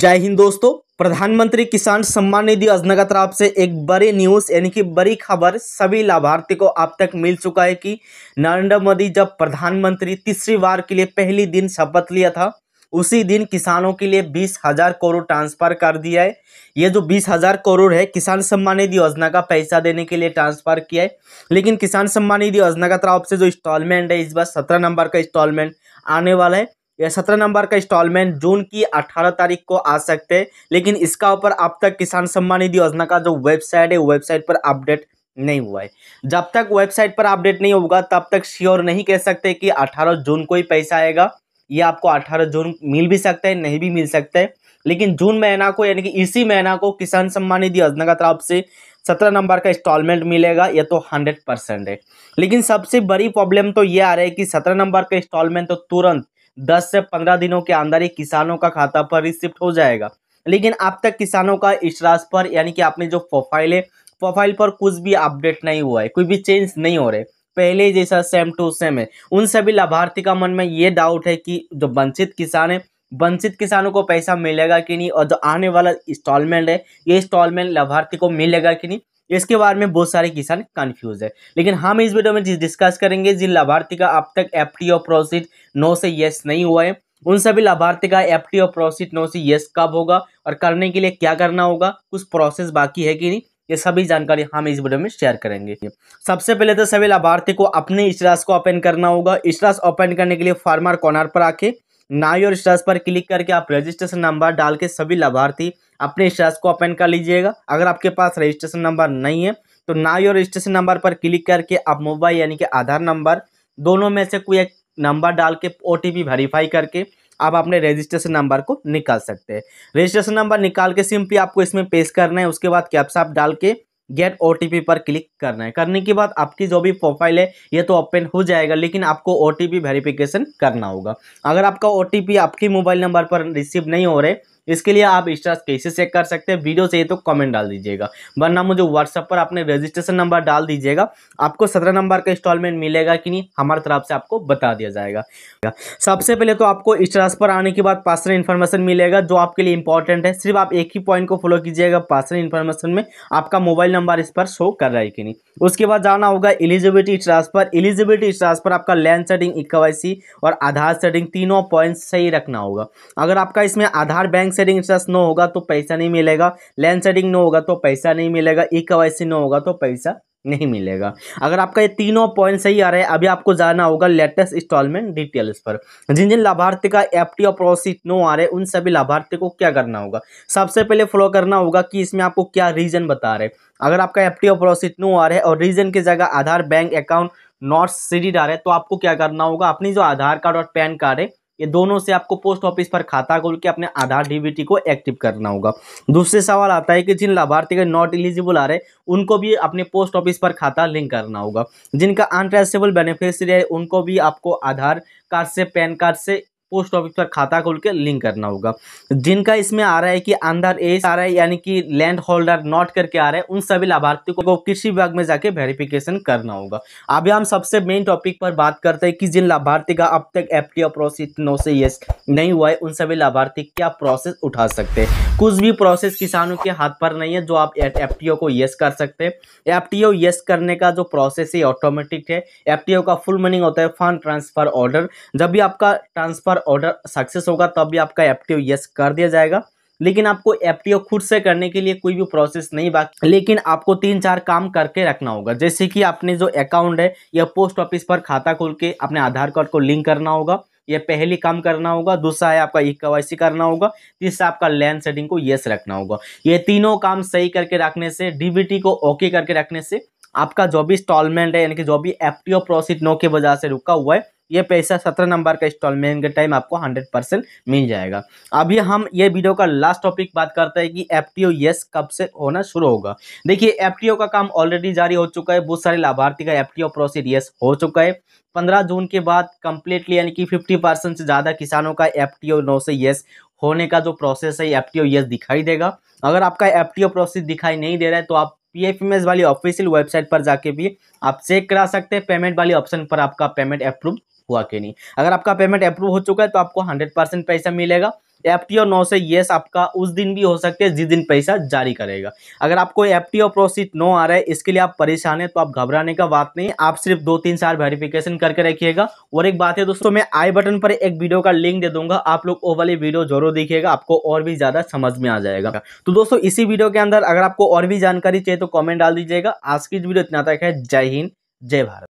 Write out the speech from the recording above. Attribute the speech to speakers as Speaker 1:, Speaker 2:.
Speaker 1: जय हिंद दोस्तों प्रधानमंत्री किसान सम्मान निधि योजना का तरफ से एक बड़ी न्यूज़ यानी कि बड़ी खबर सभी लाभार्थी को अब तक मिल चुका है कि नरेंद्र मोदी जब प्रधानमंत्री तीसरी बार के लिए पहली दिन शपथ लिया था उसी दिन किसानों के लिए बीस हजार करोड़ ट्रांसफर कर दिया है ये जो बीस हजार करोड़ है किसान सम्मान निधि योजना का पैसा देने के लिए ट्रांसफर किया है लेकिन किसान सम्मान निधि योजना का तरफ से जो इंस्टॉलमेंट है इस बार सत्रह नंबर का इंस्टॉलमेंट आने वाला है यह सत्रह नंबर का इंस्टॉलमेंट जून की अठारह तारीख को आ सकते हैं लेकिन इसका ऊपर अब तक किसान सम्मान निधि योजना का जो वेबसाइट है वेबसाइट पर अपडेट नहीं हुआ है जब तक वेबसाइट पर अपडेट नहीं होगा तब तक श्योर नहीं कह सकते कि अठारह जून को ही पैसा आएगा ये आपको अठारह जून मिल भी सकता है नहीं भी मिल सकता है लेकिन जून महीना को यानी कि इसी महीना को किसान सम्मान निधि योजना का तरफ से सत्रह नंबर का इंस्टॉलमेंट मिलेगा यह तो हंड्रेड परसेंट है लेकिन सबसे बड़ी प्रॉब्लम तो ये आ रहा है कि सत्रह नंबर का इंस्टॉलमेंट तो तुरंत दस से पंद्रह दिनों के अंदर ही किसानों का खाता पर रिसिप्ट हो जाएगा लेकिन अब तक किसानों का इस पर यानी कि आपने जो प्रोफाइल है प्रोफाइल पर कुछ भी अपडेट नहीं हुआ है कोई भी चेंज नहीं हो रहे पहले जैसा सेम टू सेम है उन सभी लाभार्थी का मन में ये डाउट है कि जो वंचित किसान है वंचित किसानों को पैसा मिलेगा कि नहीं और जो आने वाला इंस्टॉलमेंट है ये इंस्टॉलमेंट लाभार्थी को मिलेगा कि नहीं इसके बारे में बहुत सारे किसान कन्फ्यूज है लेकिन हम इस वीडियो में जिस डिस्कस करेंगे जिन लाभार्थी का अब तक एफ टी प्रोसेस नौ से यस नहीं हुआ है उन सभी लाभार्थी का एफ टी प्रोसेस नौ से यस कब होगा और करने के लिए क्या करना होगा कुछ प्रोसेस बाकी है कि नहीं ये सभी जानकारी हम इस वीडियो में शेयर करेंगे सबसे पहले तो सभी लाभार्थी को अपने इस को ओपन करना होगा इस ओपन करने के लिए फार्मर कॉर्नर पर आके ना योर स्टेटस पर क्लिक करके आप रजिस्ट्रेशन नंबर डाल के सभी लाभार्थी अपने स्टेटस को ओपन कर लीजिएगा अगर आपके पास रजिस्ट्रेशन नंबर नहीं है तो ना योर रजिस्ट्रेशन नंबर पर क्लिक करके आप मोबाइल यानी कि आधार नंबर दोनों में से कोई एक नंबर डाल के ओ वेरीफाई करके आप अपने रजिस्ट्रेशन नंबर को निकाल सकते हैं रजिस्ट्रेशन नंबर निकाल के सिंपली आपको इसमें पेश करना है उसके बाद कैप्स आप डाल के गेट ओ पर क्लिक करना है करने के बाद आपकी जो भी प्रोफाइल है ये तो ओपन हो जाएगा लेकिन आपको ओ वेरिफिकेशन करना होगा अगर आपका ओ आपके मोबाइल नंबर पर रिसीव नहीं हो रहे इसके लिए आप स्टेटस कैसे चेक कर सकते हैं वीडियो चाहिए तो कमेंट डाल दीजिएगा वरना मुझे व्हाट्सअप पर अपने रजिस्ट्रेशन नंबर डाल दीजिएगा आपको सत्रह नंबर का इंस्टॉलमेंट मिलेगा कि नहीं हमारी तरफ से आपको बता दिया जाएगा सबसे पहले तो आपको स्टेटस पर आने के बाद पर्सनल इन्फॉर्मेशन मिलेगा जो आपके लिए इंपॉर्टेंट है सिर्फ आप एक ही पॉइंट को फॉलो कीजिएगा पर्सनल इन्फॉर्मेशन में आपका मोबाइल नंबर इस पर शो कर रहा है कि नहीं उसके बाद जाना होगा एलिजिबिलिटी ट्रांसफर एलिजिबिलिटी ट्रांसफर आपका लैंड सेटिंग इक्यासी और आधार सेटिंग तीनों पॉइंट सही रखना होगा अगर आपका इसमें आधार बैंक शेडिंग इंटरेस्ट नो होगा तो पैसा नहीं मिलेगा लैंड शेडिंग नो होगा तो पैसा नहीं मिलेगा ई कवायसी नो होगा तो पैसा नहीं मिलेगा अगर आपका ये तीनों पॉइंट सही आ रहे हैं अभी आपको जाना होगा लेटेस्ट इंस्टॉलमेंट डिटेल्स पर जिन जिन लाभार्थी का एफ टी और प्रोसीट नो आ रहे हैं उन सभी लाभार्थी को क्या करना होगा सबसे पहले फॉलो करना होगा कि इसमें आपको क्या रीजन बता रहे हैं अगर आपका एफ टी और प्रोसीट नो आ रहे हैं और रीजन की जगह Aadhaar bank account not seeded आ रहे हैं तो आपको क्या करना होगा अपनी जो आधार कार्ड और पैन कार्ड है ये दोनों से आपको पोस्ट ऑफिस पर खाता खोल के अपने आधार डीबीटी को एक्टिव करना होगा दूसरे सवाल आता है कि जिन लाभार्थी के नॉट एलिजिबल आ रहे उनको भी अपने पोस्ट ऑफिस पर खाता लिंक करना होगा जिनका अनट्रेसेबल बेनिफिशरी है उनको भी आपको आधार कार्ड से पैन कार्ड से पोस्ट ऑफिस पर खाता खोल के लिंक करना होगा जिनका इसमें आ रहा है कि अंदर एज आ रहा है यानी कि लैंड होल्डर नॉट करके आ रहा है उन सभी लाभार्थी को कृषि विभाग में जाके वेरिफिकेशन करना होगा अभी हम सबसे मेन टॉपिक पर बात करते हैं कि जिन लाभार्थी का अब तक एफ टी प्रोसेस नौ से यस नहीं हुआ है उन सभी लाभार्थी क्या प्रोसेस उठा सकते हैं कुछ भी प्रोसेस किसानों के हाथ पर नहीं है जो आप एफ को यस कर सकते हैं एफ यस करने का जो प्रोसेस है ऑटोमेटिक है एफ का फुल मीनिंग होता है फंड ट्रांसफर ऑर्डर जब भी आपका ट्रांसफर पर ऑर्डर सक्सेस होगा तब भी आपका एफ यस कर दिया जाएगा लेकिन आपको एफ खुद से करने के लिए कोई भी प्रोसेस नहीं बाकी लेकिन आपको तीन चार काम करके रखना होगा जैसे कि आपने जो अकाउंट है या पोस्ट ऑफिस पर खाता खोल के अपने आधार कार्ड को लिंक करना होगा यह पहली काम करना होगा दूसरा है आपका ई कवासी करना होगा तीसरा आपका लैंड सेटिंग को यस रखना होगा ये तीनों काम सही करके रखने से डीबीटी को ओके करके रखने से आपका जो भी इंस्टॉलमेंट है यानी कि जो भी एफ टी ओ प्रोसिट नो के वजह से रुका हुआ है ये पैसा सत्रह नंबर का इंस्टॉलमेंट के टाइम आपको हंड्रेड परसेंट मिल जाएगा अभी हम ये वीडियो का लास्ट टॉपिक बात करते हैं कि एफ टी यस कब से होना शुरू होगा देखिए एफ का काम ऑलरेडी जारी हो चुका है बहुत सारे लाभार्थी का एफ प्रोसीड यस हो चुका है पंद्रह जून के बाद कंप्लीटली यानी कि फिफ्टी परसेंट से ज़्यादा किसानों का एफ टी से यस होने का जो प्रोसेस है एफ टी यस दिखाई देगा अगर आपका एफ टी प्रोसेस दिखाई नहीं दे रहा है तो आप एम एस वाली ऑफिशियल वेबसाइट पर जाके भी आप चेक करा सकते हैं पेमेंट वाली ऑप्शन पर आपका पेमेंट अप्रूव हुआ कि नहीं अगर आपका पेमेंट अप्रूव हो चुका है तो आपको हंड्रेड परसेंट पैसा मिलेगा एफ नौ से येस आपका उस दिन भी हो सकते है जिस दिन पैसा जारी करेगा अगर आपको एफ प्रोसीड नो आ रहा है इसके लिए आप परेशान है तो आप घबराने का बात नहीं आप सिर्फ दो तीन साल वेरिफिकेशन करके रखिएगा और एक बात है दोस्तों मैं आई बटन पर एक वीडियो का लिंक दे दूंगा आप लोग वो वाली वीडियो जरूर देखिएगा आपको और भी ज्यादा समझ में आ जाएगा तो दोस्तों इसी वीडियो के अंदर अगर आपको और भी जानकारी चाहिए तो कॉमेंट डाल दीजिएगा आज की वीडियो इतना तक है जय हिंद जय भारत